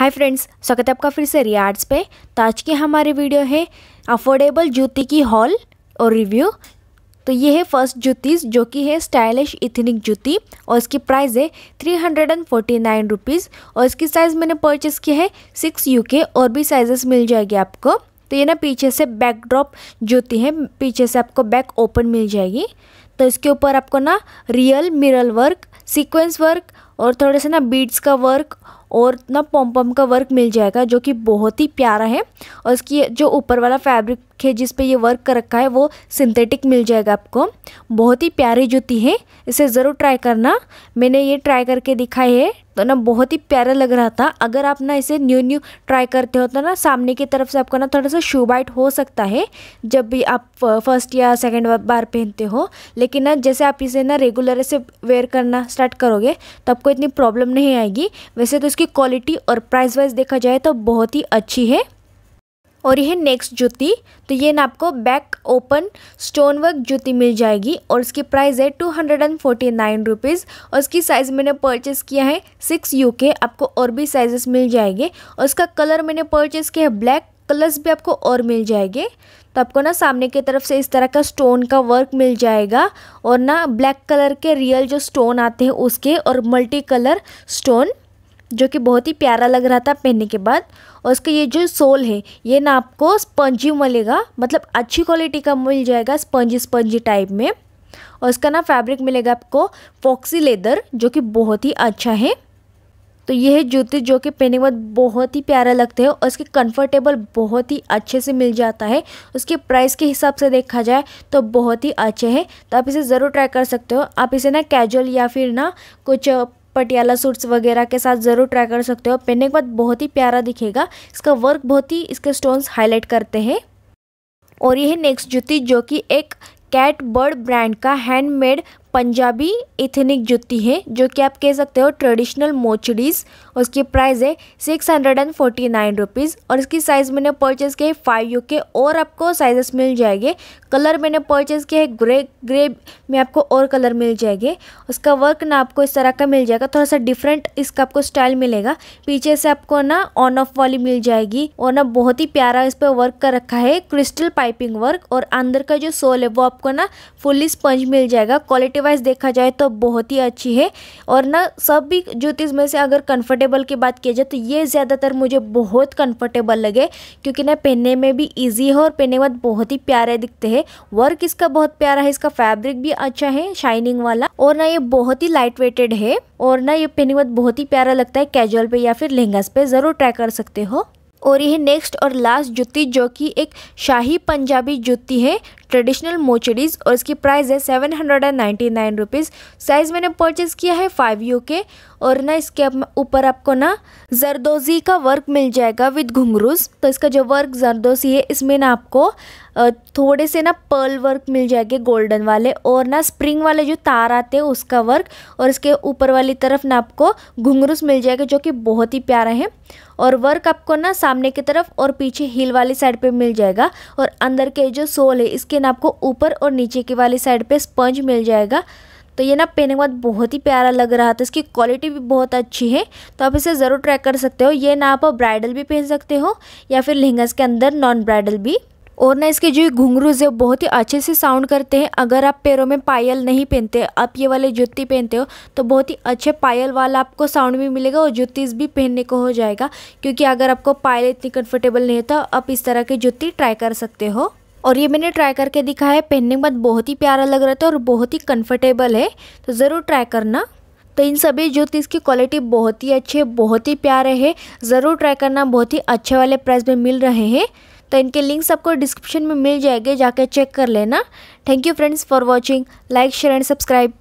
hi friends स्वागत है आपका फिर से रियाड्स पे तो आज की हमारी वीडियो है अफोर्डेबल जूती की हॉल और रिव्यू तो ये है फर्स्ट जूती जो कि है स्टाइलिश इथनिक जूती और इसकी प्राइस है three hundred and forty nine rupees और इसकी साइज़ मैंने परचेस की है सिक्स यू के और भी साइजेस मिल जाएगी आपको तो ये ना पीछे से बैकड्रॉप जूती है पीछे से आपको बैक ओपन मिल जाएगी तो इसके ऊपर आपको ना real mirror work sequence work और थोड़े से ना बीड्स का वर्क और ना पॉम का वर्क मिल जाएगा जो कि बहुत ही प्यारा है और इसकी जो ऊपर वाला फैब्रिक रखे जिस पे ये वर्क कर रखा है वो सिंथेटिक मिल जाएगा आपको बहुत ही प्यारी जूती है इसे ज़रूर ट्राई करना मैंने ये ट्राई करके दिखाई है तो ना बहुत ही प्यारा लग रहा था अगर आप ना इसे न्यू न्यू ट्राई करते हो तो ना सामने की तरफ से आपका ना थोड़ा सा शू बाइट हो सकता है जब भी आप फर्स्ट या सेकंड बार पहनते हो लेकिन ना जैसे आप इसे ना रेगुलर से वेयर करना स्टार्ट करोगे तो आपको इतनी प्रॉब्लम नहीं आएगी वैसे तो इसकी क्वालिटी और प्राइस वाइज देखा जाए तो बहुत ही अच्छी है और यह नेक्स्ट जूती तो ये ना आपको बैक ओपन स्टोन वर्क जूती मिल जाएगी और इसकी प्राइस है two hundred and forty nine rupees और इसकी साइज़ मैंने परचेस किया है सिक्स यू के आपको और भी साइजेस मिल जाएंगे और इसका कलर मैंने परचेस किया है ब्लैक कलर्स भी आपको और मिल जाएंगे तो आपको ना सामने की तरफ से इस तरह का स्टोन का वर्क मिल जाएगा और ना ब्लैक कलर के रियल जो स्टोन आते हैं उसके और मल्टी कलर स्टोन जो कि बहुत ही प्यारा लग रहा था पहनने के बाद और उसका ये जो सोल है ये ना आपको स्पंजी मिलेगा मतलब अच्छी क्वालिटी का मिल जाएगा स्पंजी स्पंजी टाइप में और उसका ना फैब्रिक मिलेगा आपको फॉक्सी लेदर जो कि बहुत ही अच्छा है तो ये है जूते जो कि पहने के बाद बहुत ही प्यारा लगते हैं और उसके कंफर्टेबल बहुत ही अच्छे से मिल जाता है उसके प्राइस के हिसाब से देखा जाए तो बहुत ही अच्छे हैं तो आप इसे ज़रूर ट्राई कर सकते हो आप इसे ना कैजुअल या फिर ना कुछ पटियाला सूट्स वगैरह के साथ ज़रूर ट्राई कर सकते हो पहनने के बाद बहुत ही प्यारा दिखेगा इसका वर्क बहुत ही इसके स्टोन्स हाईलाइट करते हैं और यह नेक्स्ट जूती जो कि एक कैट बर्ड ब्रांड का हैंडमेड पंजाबी इथेनिक जुती है जो कि आप कह सकते हो ट्रेडिशनल मोचड़ीज उसकी प्राइस है six hundred and forty nine rupees और इसकी साइज़ मैंने परचेज़ किया है फाइव यू के और आपको साइजेस मिल जाएंगे कलर मैंने परचेज़ किया है ग्रे ग्रे में आपको और कलर मिल जाएंगे उसका वर्क ना आपको इस तरह का मिल जाएगा थोड़ा सा डिफरेंट इसका आपको स्टाइल मिलेगा पीछे से आपको ना ऑन ऑफ वाली मिल जाएगी और ना बहुत ही प्यारा इस पर वर्क कर रखा है क्रिस्टल पाइपिंग वर्क और अंदर का जो सोल है वो आपको ना फुल्ली स्पंज मिल जाएगा क्वालिटी क्वालिटी वाइज देखा जाए तो बहुत ही अच्छी है और ना सभी जूतीज़ में से अगर कंफर्टेबल की बात की जाए तो ये ज़्यादातर मुझे बहुत कंफर्टेबल लगे क्योंकि ना पहनने में भी इजी है और पहनने के बाद बहुत ही प्यारे दिखते हैं वर्क इसका बहुत प्यारा है इसका फैब्रिक भी अच्छा है शाइनिंग वाला और ना ये बहुत ही लाइट वेटेड है और ना ये पहनने के बाद बहुत ही प्यारा लगता है कैजुअल पर या फिर लहंगास पर ज़रूर ट्राई कर सकते हो और यह नेक्स्ट और लास्ट जूती जो कि एक शाही पंजाबी जूती है ट्रेडिशनल मोचरीज और इसकी प्राइस है seven hundred and ninety nine rupees size मैंने परचेज़ किया है फाइव यू के और ना इसके ऊपर आपको ना जरदोजी का वर्क मिल जाएगा विद घुंगरूज तो इसका जो वर्क जरदोजी है इसमें ना आपको थोड़े से ना पर्ल वर्क मिल जाएंगे गोल्डन वाले और ना स्प्रिंग वाले जो तार आते हैं उसका वर्क और इसके ऊपर वाली तरफ ना आपको घुंगरूस मिल जाएगा जो कि बहुत ही प्यारा है और वर्क आपको ना सामने की तरफ और पीछे हील वाली साइड पे मिल जाएगा और अंदर के जो सोल है इसके लेकिन आपको ऊपर और नीचे की वाली साइड पे स्पंज मिल जाएगा तो ये ना पहनने के बाद बहुत ही प्यारा लग रहा था इसकी क्वालिटी भी बहुत अच्छी है तो आप इसे ज़रूर ट्राई कर सकते हो ये ना आप ब्राइडल भी पहन सकते हो या फिर लहंगस के अंदर नॉन ब्राइडल भी और ना इसके जो घुंघरूज है बहुत ही अच्छे से साउंड करते हैं अगर आप पैरों में पायल नहीं पहनते आप ये वाले जुत्ती पहनते हो तो बहुत ही अच्छे पायल वाला आपको साउंड भी मिलेगा और जुत्तीस भी पहनने को हो जाएगा क्योंकि अगर आपको पायल इतनी कंफर्टेबल नहीं है तो आप इस तरह की जुत्ती ट्राई कर सकते हो और ये मैंने ट्राई करके दिखा है पहनने के बाद बहुत ही प्यारा लग रहा था और बहुत ही कंफर्टेबल है तो ज़रूर ट्राई करना तो इन सभी जूतीज़ की क्वालिटी बहुत ही अच्छी है बहुत ही प्यारे है ज़रूर ट्राई करना बहुत ही अच्छे वाले प्राइस में मिल रहे हैं तो इनके लिंक्स आपको डिस्क्रिप्शन में मिल जाएंगे जाके चेक कर लेना thank you friends for watching like share and subscribe